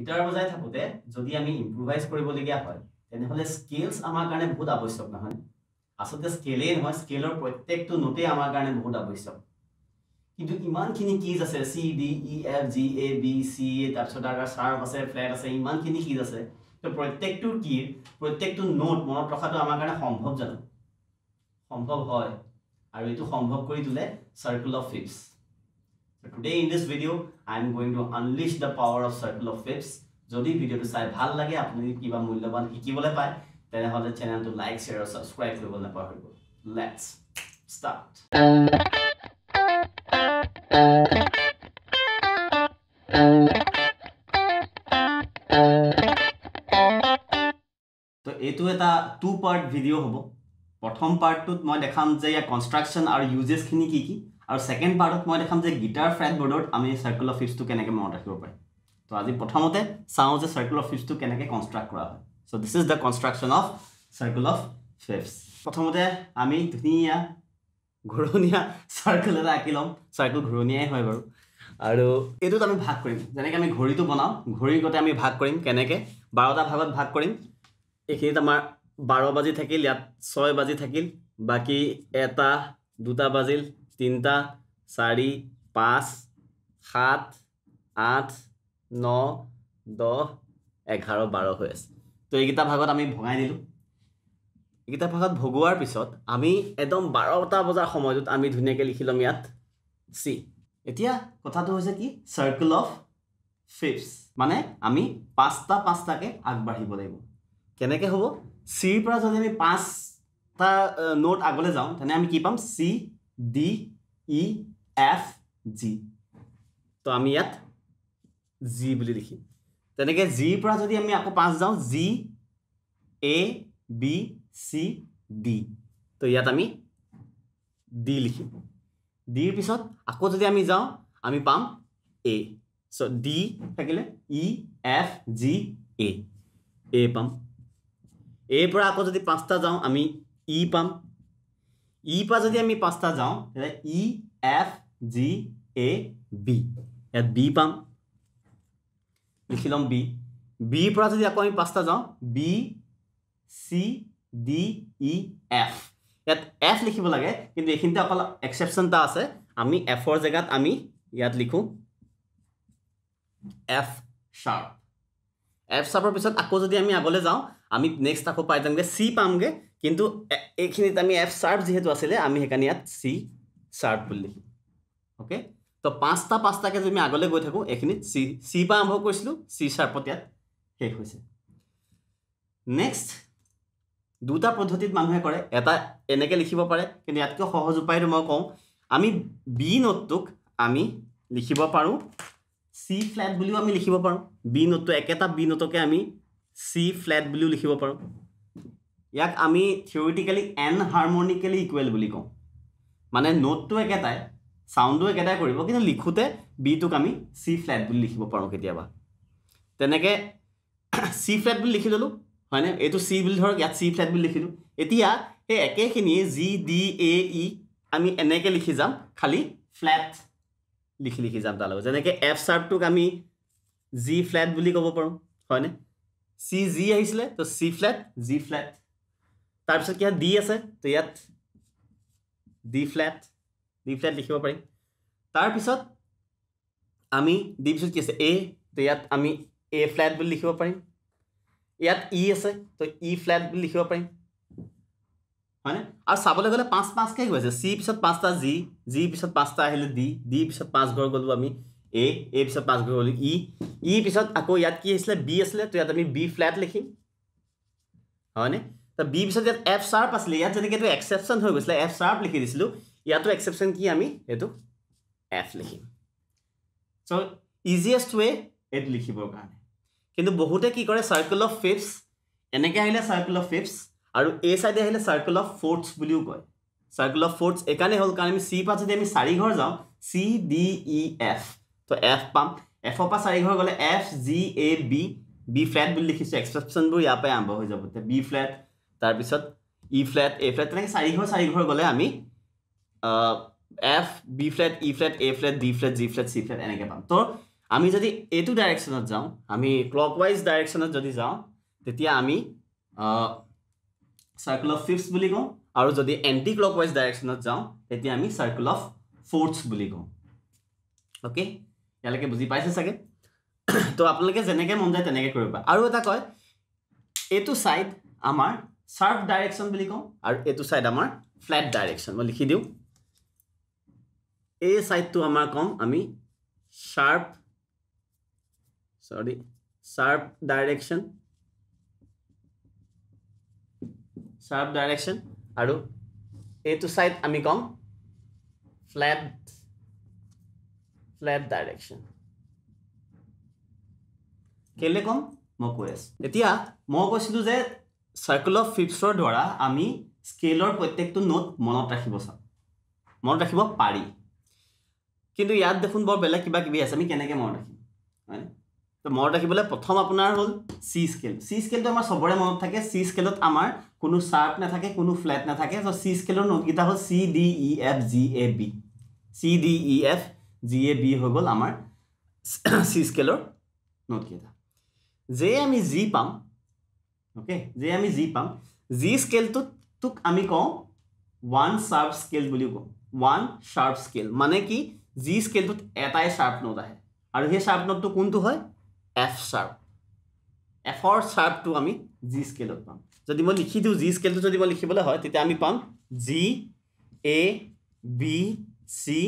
Guitar বজাই থাকোঁতে যদি আমি ইম্প্ৰভাইজ কৰিবলগীয়া হয় তেনেহ'লে স্কেলছ আমাৰ কাৰণে বহুত আৱশ্যক নহয় আচলতে স্কেলেই নহয় স্কেলৰ প্ৰত্যেকটো নোটেই আমাৰ কাৰণে বহুত আৱশ্যক কিন্তু ইমানখিনি কিজ আছে C D E F G A B C তাৰপিছত আৰু চাৰ্ভ আছে ফ্লেট আছে ইমানখিনি কিজ আছে তো প্ৰত্যেকটো কিৰ প্ৰত্যেকটো নোট মনত ৰখাটো আমাৰ কাৰণে সম্ভৱ জানো সম্ভৱ হয় আৰু এইটো সম্ভৱ কৰি তোলে circle of fifths Today in this video, I am going to unleash the power of circle of flips. যদি ভিডিওটো চাই ভাল লাগে আপুনি কিবা মূল্যবান শিকিবলৈ পায় তেনেহ'লে চেনেলটো লাইক শ্বেয়াৰ আৰু ছাবস্ক্ৰাইব কৰিবলৈ নাপাহৰিব লেটছ ষ্টাৰ্ট তো এইটো এটা টু পাৰ্ট ভিডিঅ' হ'ব প্ৰথম পাৰ্টটোত মই দেখাম যে ইয়াৰ কনষ্ট্ৰাকশ্যন আৰু ইউজেছখিনি কি কি আৰু ছেকেণ্ড পাৰ্টত মই দেখাম যে গীটাৰ ফ্ৰেডবৰ্ডত আমি চাৰ্কল অফ ফিফ্টটো কেনেকৈ মনত ৰাখিব পাৰিম ত' আজি প্ৰথমতে চাওঁ যে চাৰ্কল অফ ফিফ্টটো কেনেকৈ কনষ্ট্ৰাক্ট কৰা হয় so' this is the construction of circle of fifths প্ৰথমতে আমি ধুনীয়া ঘূৰণীয়া চাৰ্কল এটা আঁকি ল'ম চাৰ্কল ঘূৰণীয়াই হয় বাৰু আৰু এইটোত আমি ভাগ কৰিম যেনেকৈ আমি ঘড়ীটো বনাওঁ ঘড়ীৰ ঘড়ীৰগতে আমি ভাগ কৰিম কেনেকৈ বাৰটা ভাগত ভাগ কৰিম এইখিনিত আমাৰ বাৰ বাজি থাকিল ইয়াত ছয় বাজি থাকিল বাকী এটা দুটা বাজিল তিনিটা চাৰি পাঁচ সাত আঠ ন দহ এঘাৰ বাৰ হৈ আছে তো এইকেইটা ভাগত আমি ভগাই দিলোঁ এইকেইটা ভাগত ভগোৱাৰ পিছত আমি একদম বাৰটা বজাৰ সময়টোত আমি ধুনীয়াকৈ লিখি ল'ম ইয়াত চি এতিয়া কথাটো হৈছে কি চাৰ্কল অফ ফিফ্থ মানে আমি পাঁচটা পাঁচটাকৈ আগবাঢ়িব লাগিব কেনেকৈ হ'ব চিৰ পৰা যদি আমি পাঁচটা নোট আগলৈ যাওঁ তেনে আমি কি পাম C D E F G তো আমি ইয়াত জি বুলি লিখিম তেনেকৈ জিৰ পৰা যদি আমি আকৌ পাঁচ যাওঁ G A B C D তো ইয়াত আমি ডি লিখিম ডিৰ পিছত আকৌ যদি আমি যাওঁ আমি পাম এ চ' ডি থাকিলে ই এফ জি এ এ পাম এৰ পৰা আকৌ যদি পাঁচটা যাওঁ আমি ই পাম ই পা যদি আমি পাঁচটা যাওঁ তেতিয়া E F G A B ইয়াত বি পাম লিখি ল'ম বি বিৰ পৰা যদি আকৌ আমি পাঁচটা যাওঁ B C D E F ইয়াত এফ লিখিব লাগে কিন্তু এইখিনিতে অকল এক্সেপশ্যন এটা আছে আমি এফৰ জেগাত আমি ইয়াত লিখোঁ এফ শ্বাৰ্প এফ চাবৰ পিছত আকৌ যদি আমি আগলৈ যাওঁ আমি নেক্সট আকৌ পাই যামগৈ চি পামগৈ কিন্তু এইখিনিত আমি এফ চাৰ্প যিহেতু আছিলে আমি সেইকাৰণে ইয়াত চি চাৰ্প বুলি লিখিম অ'কে তো পাঁচটা পাঁচটাকৈ যদি আমি আগলৈ গৈ থাকোঁ এইখিনিত চি চি পৰা আৰম্ভ কৰিছিলোঁ চি চাৰ্পত ইয়াত শেষ হৈছে নেক্সট দুটা পদ্ধতিত মানুহে কৰে এটা এনেকৈ লিখিব পাৰে কিন্তু ইয়াতকৈ সহজ উপায়টো মই কওঁ আমি বি নোটটোক আমি লিখিব পাৰোঁ চি ফ্লেট বুলিও আমি লিখিব পাৰোঁ বি নোটটো একেটা বি নোটকে আমি চি ফ্লেট বুলিও লিখিব পাৰোঁ ইয়াক আমি থিয়ৰিটিকেলি এন হাৰমনিকেলি ইকুৱেল বুলি কওঁ মানে নোটটো একেটাই ছাউণ্ডো একেটাই কৰিব কিন্তু লিখোঁতে বিটোক আমি চি ফ্লেট বুলি লিখিব পাৰোঁ কেতিয়াবা তেনেকৈ চি ফ্লেট বুলি লিখি ল'লোঁ হয়নে এইটো চি বুলি ধৰক ইয়াত চি ফ্লেট বুলি লিখিলোঁ এতিয়া সেই একেখিনি G D A E e আমি এনেকৈ লিখি যাম খালি ফ্লেট লিখি লিখি যাম তালৈ যেনেকৈ এফ চাৰ্পটোক আমি জি ফ্লেট বুলি ক'ব পাৰোঁ হয়নে চি জি আহিছিলে ত' চি ফ্লেট জি ফ্লেট তাৰপিছত কিবা ডি আছে ত' ইয়াত ডি ফ্লেট ডি ফ্লেট লিখিব পাৰি তাৰপিছত আমি ডি পিছত কি আছে এ ত' ইয়াত আমি এ ফ্লেট বুলি লিখিব পাৰিম ইয়াত ই e আছে ত' ই ফ্লেট বুলি লিখিব পাৰিম হয়নে আৰু চাবলৈ গ'লে পাঁচ পাঁচকৈ গৈ আছে চি পিছত পাঁচটা জি জি পিছত পাঁচটা আহিলে ডি ডি পিছত পাঁচ ঘৰ গ'লোঁ আমি এ এ পিছত পাঁচ ঘৰ গ'লোঁ ই ই পিছত আকৌ ইয়াত কি আছিলে বি আছিলে তো ইয়াত আমি বি ফ্লেট লিখিম হয়নে তো বি পিছত ইয়াত এফ চাৰ্প আছিলে ইয়াত যেনেকৈ এইটো এক্সেপশ্যন হৈ গৈছিলে এফ চাৰ্প লিখি দিছিলোঁ ইয়াতো এক্সেপশ্যন কি আমি সেইটো এফ লিখিম চ' ইজিয়েষ্ট ৱে এইটো লিখিবৰ কাৰণে কিন্তু বহুতে কি কৰে চাৰ্কুল অফ ফিফ্টছ এনেকৈ আহিলে চাৰ্কল অফ ফিফ্টছ আৰু এ চাইডে আহিলে চাৰ্কল অফ ফ'ৰ্থছ বুলিও কয় চাৰ্কল অফ ফ'ৰ্থছ এইকাৰণেই হ'ল কাৰণ আমি চি পাত যদি আমি চাৰিঘৰ যাওঁ চি ডি ই এফ ত' এফ পাম এফৰ পৰা চাৰিঘৰ গ'লে F G A B B flat বুলি লিখিছোঁ এক্সপ্ৰেপশ্যনবোৰ ইয়াৰ পৰাই আৰম্ভ হৈ যাব এতিয়া বি ফ্লেট তাৰপিছত E e flat A flat তেনেকৈ চাৰিঘৰ চাৰিঘৰ গ'লে আমি F B flat E flat A flat B flat G flat C flat এনেকৈ পাম ত' আমি যদি এইটো ডাইৰেকশ্যনত যাওঁ আমি ক্লক ৱাইজ ডাইৰেকশ্যনত যদি যাওঁ তেতিয়া আমি চাৰ্কল অফ ফিফ্থ বুলি কওঁ আৰু যদি এণ্টি ক্লক ৱাইজ ডাইৰেকশ্যনত যাওঁ তেতিয়া আমি চাৰ্কল অফ ফ'ৰ্থ বুলি কওঁ অ'কে ইয়ালৈকে বুজি পাইছে চাগে তো আপোনালোকে যেনেকৈ মন যায় তেনেকৈ কৰিব পাৰে আৰু এটা কয় এইটো ছাইড আমাৰ চাৰ্ফ ডাইৰেকশ্যন বুলি কওঁ আৰু এইটো ছাইড আমাৰ ফ্লেট ডাইৰেকশ্যন মই লিখি দিওঁ এই ছাইডটো আমাৰ কওঁ আমি চাৰ্ফ চৰি চাৰ্ফ ডাইৰেকশ্যন সার্ভ ডাইরেকশন আর এইট সাইড আমি কম ফ্ল্যাট ফ্ল্যাট ডাইরেকশন কেলে কম মানে এতিয়া মই কৈছিল যে সার্কেল অফ ফিপসর দ্বারা আমি স্কেলর প্রত্যেকটা নোট মনত রাখব মনত রাখব পারি কিন্তু ইয়াত দেখুন বর বেলেগ কিবা কিবি আছে আমি কেনেকে মনত রাখিম হয় তো মনত ৰাখিবলৈ প্ৰথম আপোনাৰ হ'ল চি স্কেল চি স্কেলটো আমাৰ চবৰে মনত থাকে চি স্কেলত আমাৰ কোনো শ্বাৰ্প নাথাকে কোনো ফ্লেট নাথাকে চ' চি স্কেলৰ নোটকেইটা হ'ল C D E F G A B C D E F G A B হৈ গ'ল আমাৰ চি স্কেলৰ নোটকেইটা যে আমি জি পাম অ'কে যে আমি জি পাম জি স্কেলটোত তোক আমি কওঁ ওৱান শ্বাৰ্প স্কেল বুলিও কওঁ ওৱান শ্বাৰ্প স্কেল মানে কি জি স্কেলটোত এটাই শ্বাৰ্প নোট আহে আৰু সেই শ্বাৰ্প নোটটো কোনটো হয় এফ চাৰ্প এফৰ চাৰ্পটো আমি জি স্কেলত পাম যদি মই লিখি দিওঁ জি স্কেলটো যদি মই লিখিবলৈ হয় তেতিয়া আমি পাম G A B C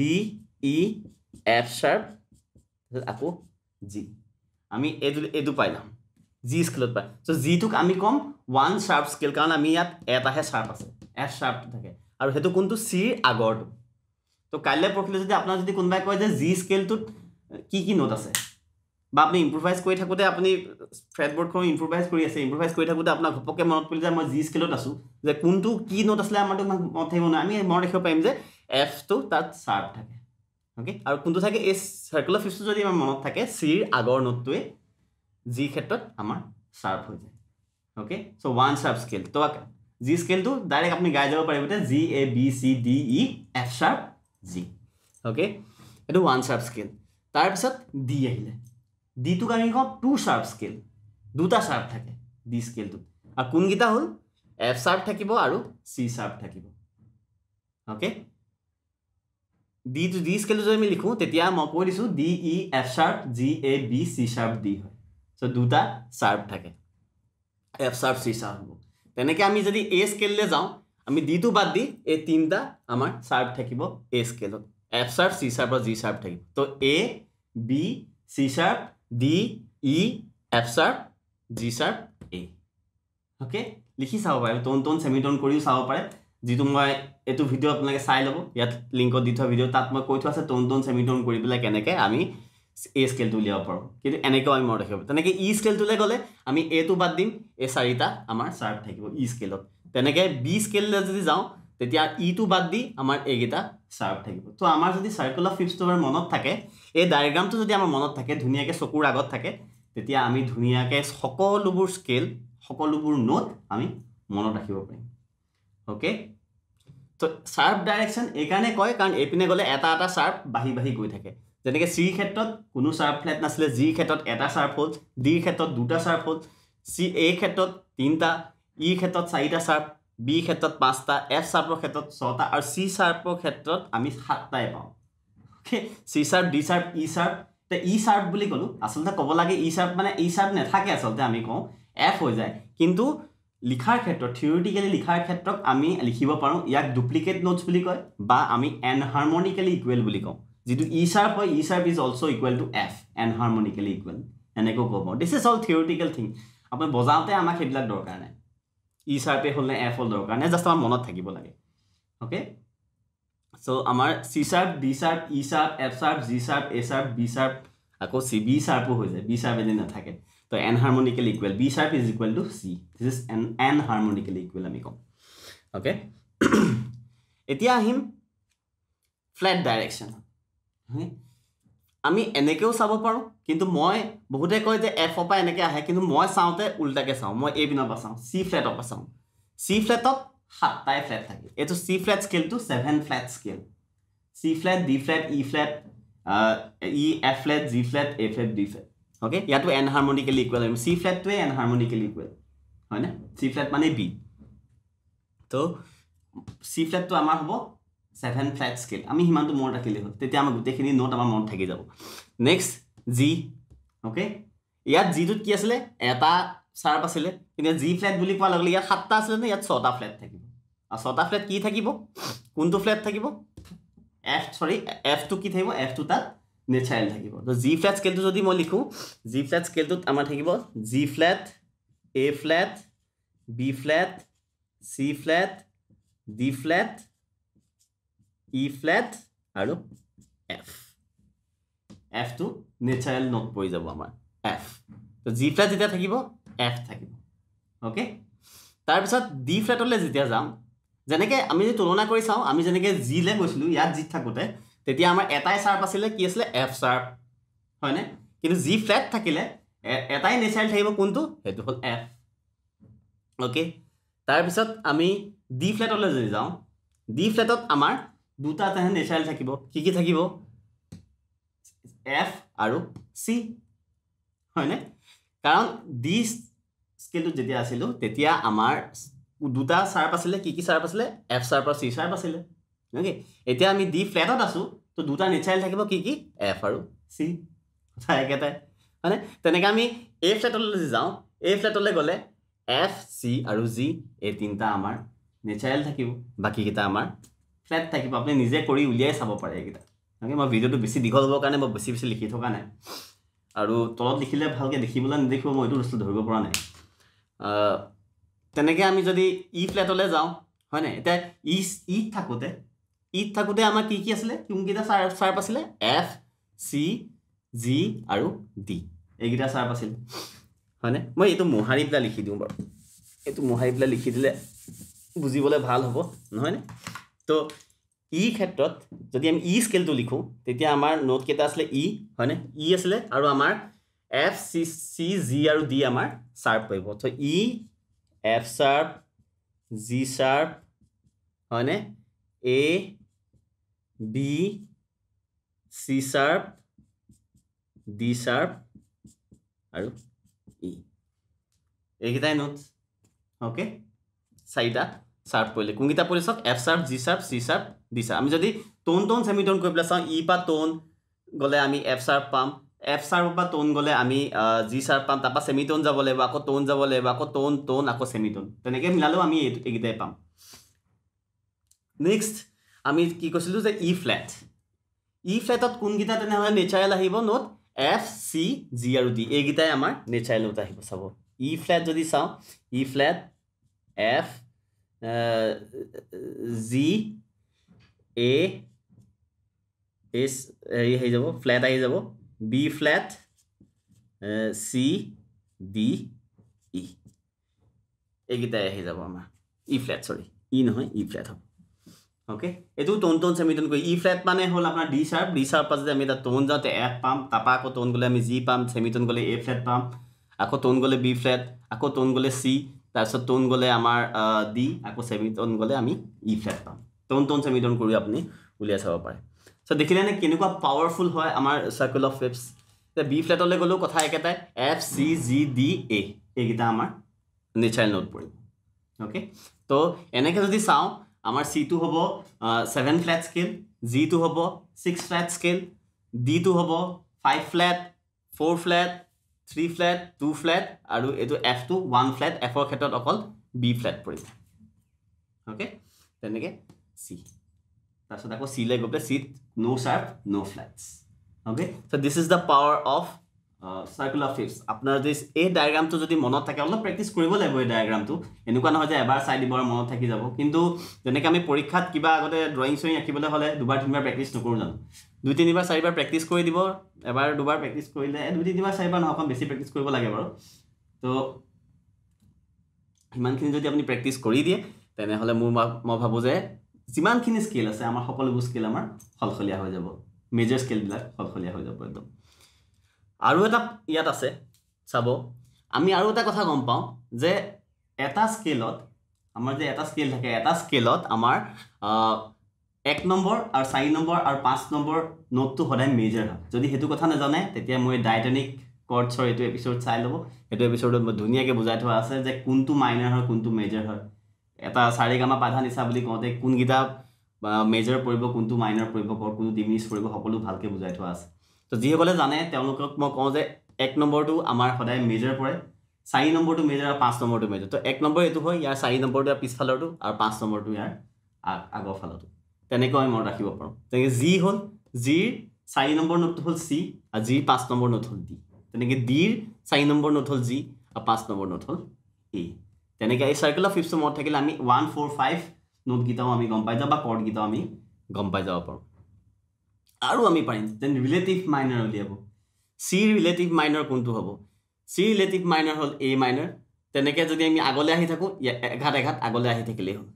D E F sharp আকৌ জি আমি এইটো এইটো পাই যাম জি স্কেলত পাই চ' জিটোক আমি ক'ম ওৱান চাৰ্প স্কেল কাৰণ আমি ইয়াত এটাহে চাৰ্প আছে এফ চাৰ্পটো থাকে আৰু সেইটো কোনটো চিৰ আগৰটো ত' কাইলৈ পৰখিলে যদি আপোনাৰ যদি কোনোবাই কয় যে জি স্কেলটোত কি কি নোট আছে বা আপুনি ইম্প্ৰভাইজ কৰি থাকোঁতে আপুনি ফ্ৰেডবৰ্ডখন ইম্প্ৰভাইজ কৰি আছে ইম্প্ৰভাইজ কৰি থাকোঁতে আপোনাক ঘপককৈ মনত পৰিলে যে মই জি স্কেলত আছোঁ যে কোনটো কি নোট আছিলে আমাৰতো ইমান মনত থাকিব নোৱাৰে আমি মনত ৰাখিব পাৰিম যে এফটো তাত চাৰ্প থাকে অ'কে আৰু কোনটো থাকে এই চাৰ্কুল অফ ফিফটো যদি আমাৰ মনত থাকে চিৰ আগৰ নোটটোৱে জি ক্ষেত্ৰত আমাৰ চাৰ্প হৈ যায় okay so' one sharp scale তো জি স্কেলটো ডাইৰেক্ট আপুনি গাই যাব পাৰিব এতিয়া G A B C D E F sharp G okay এইটো ওৱান চাৰ্প স্কেল তাৰপিছত ডি আহিলে দিটোক আমি কওঁ টু চাৰ্প স্কেল দুটা শ্বাৰ্প থাকে ডি স্কেলটোত আৰু কোনকেইটা হ'ল এফ শ্বাৰ্প থাকিব আৰু চি চাৰ্প থাকিব অ'কে ডি টু ডি স্কেলটো যদি আমি লিখোঁ তেতিয়া মই কৈ দিছোঁ D E F sharp G A B C sharp D হয় চ' দুটা চাৰ্প থাকে এফ শ্বাৰ্প চি শ্বাৰ্প হ'ব তেনেকৈ আমি যদি এ স্কেললৈ যাওঁ আমি ডিটো বাদ দি এই তিনিটা আমাৰ শ্বাৰ্প থাকিব এ স্কেলত এফ শ্বাৰ্প চি চাৰ্প আৰু জি চাৰ্প থাকিব ত' A B C sharp D E F sharp G sharp A okay লিখি চাব পাৰে টন টন চেমিটন কৰিও চাব পাৰে যিটো মই এইটো ভিডিঅ' আপোনালোকে চাই ল'ব ইয়াত লিংকত দি থোৱা ভিডিঅ' তাত মই কৈ থোৱা আছে টন টন চেমিটন কৰি পেলাই কেনেকৈ আমি এ স্কেলটো উলিয়াব পাৰোঁ কিন্তু এনেকৈও আমি মই দেখিব তেনেকৈ ই e স্কেলটোলৈ গ'লে আমি এটো বাদ দিম এই চাৰিটা আমাৰ চাৰ্প থাকিব ই স্কেলত তেনেকৈ বি স্কেললৈ যদি যাওঁ তেতিয়া ইটো বাদ দি আমাৰ এইকেইটা চাৰ্ভ থাকিব তো আমাৰ যদি চাৰ্কল অফ ফিফ্টটো আমাৰ মনত থাকে এই ডায়েগ্ৰামটো যদি আমাৰ মনত থাকে ধুনীয়াকৈ চকুৰ আগত থাকে তেতিয়া আমি ধুনীয়াকৈ সকলোবোৰ স্কেল সকলোবোৰ নোট আমি মনত ৰাখিব পাৰিম অ'কে তো চাৰ্ভ ডাইৰেকশ্যন এইকাৰণে কয় কাৰণ এইপিনে গ'লে এটা এটা চাৰ্ভ বাঢ়ি বাঢ়ি গৈ থাকে যেনেকৈ চিৰ ক্ষেত্ৰত কোনো চাৰ্ভ ফ্লেট নাছিলে জিৰ ক্ষেত্ৰত এটা চাৰ্ভ হ'ল ডিৰ ক্ষেত্ৰত দুটা চাৰ্ভ হ'ল চি এ ক্ষেত্ৰত তিনিটা ই ক্ষেত্ৰত চাৰিটা চাৰ্ভ বি ক্ষেত্ৰত পাঁচটা এফ চাৰ্পৰ ক্ষেত্ৰত ছটা আৰু চি চাৰ্পৰ ক্ষেত্ৰত আমি সাতটাই পাওঁ C sharp D sharp E sharp তে ই চাৰ্প বুলি ক'লোঁ আচলতে ক'ব লাগে ই চাৰ্প মানে ই চাৰ্প নাথাকে আচলতে আমি কওঁ এফ হৈ যায় কিন্তু লিখাৰ ক্ষেত্ৰত থিয়ৰিটিকেলি লিখাৰ ক্ষেত্ৰত আমি লিখিব পাৰোঁ ইয়াক ডুপ্লিকেট নোটছ বুলি কয় বা আমি এনহাৰমনিকেলি ইকুৱেল বুলি কওঁ যিটো ই চাৰ্প হয় E sharp is also' equal to F enharmonically equal এনেকৈ ক'ব পাৰোঁ this is all theoretical thing আপুনি বজাওঁতে আমাক সেইবিলাক দৰকাৰ নাই ই শ্বাৰ্পে হ'ল নে এফ হ'ল দৰকাৰ নাই জাষ্ট আমাৰ মনত থাকিব লাগে অ'কে চ' আমাৰ C sharp B sharp E sharp F sharp G sharp A sharp B sharp আকৌ চি বি চাৰ্পো হৈ যায় বি চাৰ্প এদিন নাথাকে তো enharmonical equal B sharp is equal to C this is en enharmonical equal আমি ক'ম okay এতিয়া আহিম ফ্লেট ডাইৰেকশ্যন আমি এনেকৈও চাব পাৰোঁ কিন্তু মই বহুতে কয় যে এফৰ পৰা এনেকৈ আহে কিন্তু মই চাওঁতে উল্টাকৈ চাওঁ মই এ এইপিনৰ পৰা চাওঁ চি ফ্লেটৰ পৰা চাওঁ চি ফ্লেটত সাতটাই ফ্লেট থাকে এইটো চি ফ্লেট স্কেলটো seven flat scale C flat D flat E flat E F flat G flat A flat D flat okay ইয়াতো এন হাৰ্মনিকেলি ইকুৱেল আহিব চি ফ্লেটটোৱে এন হাৰ্মনিকেলি ইকুৱেল হয়নে C flat মানে B ত' C ফ্লেটটো আমাৰ হ'ব ছেভেন ফ্লেট স্কেল আমি সিমানটো মনত ৰাখিলেই হ'ল তেতিয়া আমাৰ গোটেইখিনি নোট আমাৰ মনত থাকি যাব নেক্সট জি অ'কে ইয়াত জিটোত কি আছিলে এটা চাৰ্প আছিলে কিন্তু জি ফ্লেট বুলি কোৱাৰ লগে লগে ইয়াত সাতটা আছিলে নে ইয়াত ছটা ফ্লেট থাকিব আৰু ছটা ফ্লেট কি থাকিব কোনটো ফ্লেট থাকিব এফ চৰি এফটো কি থাকিব এফটো তাত নেচাৰেল থাকিব ত' জি ফ্লেট স্কেলটো যদি মই লিখোঁ জি ফ্লেট স্কেলটোত আমাৰ থাকিব G flat A flat B flat C flat D flat E e flat আৰু এফ এফটো নেচাৰেল নোট পৰি যাব আমাৰ এফ জি ফ্লেট যেতিয়া থাকিব এফ থাকিব অ'কে তাৰপিছত ডি ফ্লেটলৈ যেতিয়া যাম যেনেকৈ আমি যদি তুলনা কৰি চাওঁ আমি যেনেকৈ জিলৈ গৈছিলোঁ ইয়াত জিত থাকোঁতে তেতিয়া আমাৰ এটাই চাৰ্প আছিলে কি আছিলে এফ চাৰ্প হয়নে কিন্তু জি ফ্লেট থাকিলে এটাই নেচাৰেল থাকিব কোনটো সেইটো হ'ল এফ অ'কে তাৰপিছত আমি ডি ফ্লেটলৈ যদি যাওঁ ডি ফ্লেটত আমাৰ দুটা তেহে নেচাৰেল থাকিব কি কি থাকিব এফ আৰু চি হয়নে কাৰণ ডি স্কেলটোত যেতিয়া আছিলোঁ তেতিয়া আমাৰ দুটা চাৰ্প আছিলে কি কি চাৰ্প আছিলে এফ চাৰ্প আৰু চি চাৰ্প আছিলে নেকি এতিয়া আমি ডি ফ্লেটত আছোঁ ত' দুটা নেচাৰেল থাকিব কি কি এফ আৰু চি কথা একেটাই হয়নে তেনেকৈ আমি এ ফ্লেটলৈ যদি যাওঁ এ ফ্লেটলৈ গ'লে এফ চি আৰু জি এই তিনিটা আমাৰ নেচাৰেল থাকিব বাকীকেইটা আমাৰ ফ্লেট থাকিব আপুনি নিজে কৰি উলিয়াই চাব পাৰে এইকেইটা গতিকে মই ভিডিঅ'টো বেছি দীঘল হ'বৰ কাৰণে মই বেছি বেছি লিখি থকা নাই আৰু তলত লিখিলে ভালকৈ দেখিবলৈ নেদেখিব মই এইটো বস্তু ধৰিব পৰা নাই তেনেকৈ আমি যদি ই ফ্লেটলৈ যাওঁ হয়নে এতিয়া ই ইত থাকোঁতে ইত থাকোঁতে আমাৰ কি কি আছিলে কোনকেইটা চাৰ চাৰ্প আছিলে এফ চি জি আৰু ডি এইকেইটা চাৰ্প আছিল হয়নে মই এইটো মোহাৰিবিলাক লিখি দিওঁ বাৰু এইটো মোহাৰিবিলাক লিখি দিলে বুজিবলৈ ভাল হ'ব নহয়নে তো ই ক্ষেত্ৰত যদি আমি ই স্কেলটো লিখোঁ তেতিয়া আমাৰ নোট কেইটা আছিলে ই হয়নে ই আছিলে আৰু আমাৰ এফ চি চি জি আৰু ডি আমাৰ চাৰ্প কৰিব ত' E F sharp G sharp হয়নে A B C sharp D sharp আৰু ই e। এইকেইটাই নোট অ'কে চাৰিটা চাৰ্প পৰিলে কোনকেইটা পৰিলে চাওক F sharp G sharp C sharp D sharp আমি যদি টোন টোন চেমি টোন কৰি পেলাই চাওঁ ই পা টোন গ'লে আমি এফ চাৰ্প পাম এফ চাৰ্প বা টোন গ'লে আমি জি চাৰ্প পাম তাৰপৰা চেমি টোন যাব লাগিব আকৌ টোন যাব লাগিব আকৌ টোন টোন আকৌ চেমি টোন তেনেকৈ মিলালেও আমি এইটো এইকেইটাই পাম নেক্সট আমি কি কৈছিলোঁ যে ই ফ্লেট ই ফ্লেটত কোনকেইটা তেনেহ'লে নেচাৰেল আহিব নোট এফ চি জি আৰু ডি এইকেইটাই আমাৰ নেচাৰেলত আহিব চাব ই e ফ্লেট যদি চাওঁ E flat F G A এইচ হেৰি আহি যাব ফ্লেট আহি যাব B flat C D E এইকেইটাই আহি যাব আমাৰ ই ফ্লেট চৰি ই নহয় ই e ফ্লেট হ'ব অ'কে এইটো টন টন চেমি টন কৰি ই e ফ্লেট মানে হ'ল আপোনাৰ ডি চাৰ্প ডি চাৰ্প পাছতে আমি এটা টন যাওঁতে এফ পাম তাৰপৰা আকৌ টন গ'লে আমি জি পাম চেমি টন গ'লে এ ফ্লেট পাম আকৌ টন গ'লে বি ফ্লেট আকৌ টন গ'লে চি তাৰপিছত টোন গ'লে আমাৰ ডি আকৌ চেমি চেমিটন গ'লে আমি ই e ফ্লেট পাম টোন টোন চেমিটন কৰি আপুনি উলিয়াই চাব পাৰে চ' দেখিলেনে কেনেকুৱা পাৱাৰফুল হয় আমাৰ চাৰ্কুল অফ ফেপছ এতিয়া বি ফ্লেটলৈ গ'লেও কথা একেটাই F C G D A এইকেইটা আমাৰ নেচাৰেল নোট পৰিম অ'কে তো এনেকৈ যদি চাওঁ আমাৰ চিটো হ'ব ছেভেন ফ্লেট স্কেল জিটো হ'ব ছিক্স ফ্লেট স্কেল ডিটো হ'ব five flat four flat three flat two flat আৰু এইটো এফটো ওৱান ফ্লেট এফৰ ক্ষেত্ৰত অকল বি ফ্লেট পৰিব অ'কে তেনেকৈ চি তাৰপিছত আকৌ চিলৈ গৈ পেলাই চিত no sharp no flats okay so' this is the power of circular fifths আপোনাৰ যদি এই ডায়েগ্ৰামটো যদি মনত থাকে অলপ প্ৰেক্টিছ কৰিব লাগিব এই ডায়েগ্ৰামটো এনেকুৱা নহয় যে এবাৰ চাই দিব আৰু মনত থাকি যাব কিন্তু যেনেকৈ আমি পৰীক্ষাত কিবা আগতে ড্ৰয়িং চয়িং আঁকিবলৈ হ'লে দুবাৰ তিনিবাৰ প্ৰেক্টিছ নকৰোঁ জানো দুই তিনিবাৰ চাৰিবাৰ প্ৰেক্টিছ কৰি দিব এবাৰ দুবাৰ প্ৰেক্টিছ কৰিলে দুই তিনিবাৰ চাৰিবাৰ নহয় অকণ বেছি প্ৰেক্টিছ কৰিব লাগে বাৰু তো সিমানখিনি যদি আপুনি প্ৰেক্টিছ কৰি দিয়ে তেনেহ'লে মোৰ মই ভাবোঁ যে যিমানখিনি স্কিল আছে আমাৰ সকলোবোৰ স্কিল আমাৰ সলসলীয়া হৈ যাব মেজৰ স্কিলবিলাক সলসলীয়া হৈ যাব একদম আৰু এটা ইয়াত আছে চাব আমি আৰু এটা কথা গম পাওঁ যে এটা স্কেলত আমাৰ যে এটা স্কেল থাকে এটা স্কেলত আমাৰ এক নম্বৰ আৰু চাৰি নম্বৰ আৰু পাঁচ নম্বৰ নোটটো সদায় মেজাৰ হয় যদি সেইটো কথা নাজানে তেতিয়া মই ডাইটনিক কৰ্ডছৰ এইটো এপিচ'ড চাই ল'ব সেইটো এপিচ'ডত মই ধুনীয়াকৈ বুজাই থোৱা আছে যে কোনটো মাইনাৰ হয় কোনটো মেজাৰ হয় এটা চাৰি গামা পাধা নিচা বুলি কওঁতে কোনকেইটা মেজাৰ পৰিব কোনটো মাইনাৰ পৰিব কোনটো ডিমিনিছ পৰিব সকলো ভালকৈ বুজাই থোৱা আছে তো যিসকলে জানে তেওঁলোকক মই কওঁ যে এক নম্বৰটো আমাৰ সদায় মেজৰ পৰে চাৰি নম্বৰটো মেজৰ আৰু পাঁচ নম্বৰটো মেজৰ তো এক নম্বৰ এইটো হয় ইয়াৰ চাৰি নম্বৰটো ইয়াৰ পিছফালৰটো আৰু পাঁচ নম্বৰটো ইয়াৰ আগ আগৰ ফালতো তেনেকৈ আমি মনত ৰাখিব পাৰোঁ তেনেকৈ জি হ'ল জিৰ চাৰি নম্বৰ নোটটো হ'ল চি আৰু জিৰ পাঁচ নম্বৰ নোট হ'ল ডি তেনেকৈ ডিৰ চাৰি নম্বৰ নোট হ'ল জি আৰু পাঁচ নম্বৰ নোট হ'ল এ তেনেকৈ এই চাৰ্কেল অফ ফিফ্টটো মনত থাকিলে আমি ওৱান ফ'ৰ ফাইভ নোটকেইটাও আমি গম পাই যাওঁ বা কৰ্ডকেইটাও আমি গম পাই যাব পাৰোঁ আৰু আমি পাৰিম দেন ৰিলেটিভ মাইনাৰ উলিয়াব চি ৰিলেটিভ মাইনাৰ কোনটো হ'ব চি ৰিলেটিভ মাইনাৰ হ'ল এ মাইনাৰ তেনেকৈ যদি আমি আগলৈ আহি থাকোঁ এঘাত এঘাত আগলৈ আহি থাকিলেই হ'ল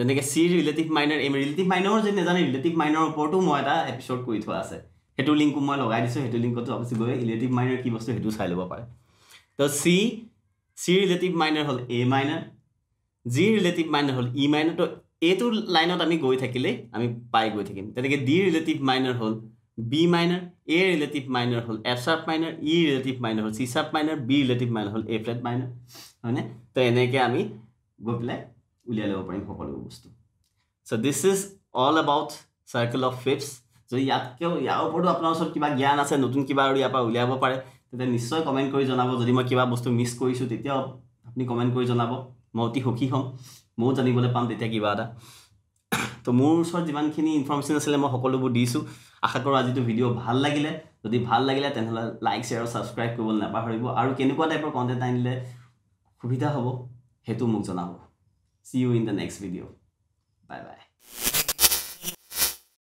যেনেকৈ C relative minor M relative minor যদি নাজানে ৰিলেটিভ মাইনাৰৰ ওপৰতো মই এটা এপিচ'ড কৰি থোৱা আছে সেইটো লিংকো মই লগাই দিছোঁ সেইটো লিংকটো অৱশ্যে গৈ ৰিলেটিভ মাইনাৰ কি বস্তু সেইটো চাই ল'ব পাৰে তো চি চি ৰিলেটিভ মাইনাৰ হ'ল এ মাইনাৰ জি ৰিলেটিভ মাইনাৰ হ'ল ই e মাইনাৰ তো এইটো লাইনত আমি গৈ থাকিলেই আমি পাই গৈ থাকিম তেনেকৈ ডি ৰিলেটিভ মাইনাৰ হ'ল বি মাইনাৰ এ ৰিলেটিভ মাইনাৰ হ'ল F sharp minor E relative minor হ'ল C sharp minor B relative minor হ'ল এ ফ্লেট মাইনাৰ হয়নে তো এনেকৈ আমি গৈ পেলাই উলিয়াই ল'ব পাৰিম সকলোবোৰ বস্তু so' this is all about circle of fifths যদি ইয়াতকৈও ইয়াৰ ওপৰতো আপোনাৰ ওচৰত কিবা জ্ঞান আছে নতুন কিবা আৰু ইয়াৰ পৰা উলিয়াব পাৰে তেন্তে নিশ্চয় কমেণ্ট কৰি জনাব যদি মই কিবা বস্তু মিছ কৰিছোঁ তেতিয়াও আপুনি কমেণ্ট কৰি জনাব মই অতি সুখী হ'ম ময়ো জানিবলৈ পাম তেতিয়া কিবা এটা তো মোৰ ওচৰত যিমানখিনি ইনফৰ্মেশ্যন আছিলে মই সকলোবোৰ দিছোঁ আশা কৰোঁ আজিটো ভিডিঅ' ভাল লাগিলে যদি ভাল লাগিলে তেনেহ'লে লাইক শ্বেয়াৰ আৰু ছাবস্ক্ৰাইব কৰিবলৈ নাপাহৰিব আৰু কেনেকুৱা টাইপৰ কণ্টেণ্ট আনিলে সুবিধা হ'ব সেইটো মোক জনাব see you in the next video' bye by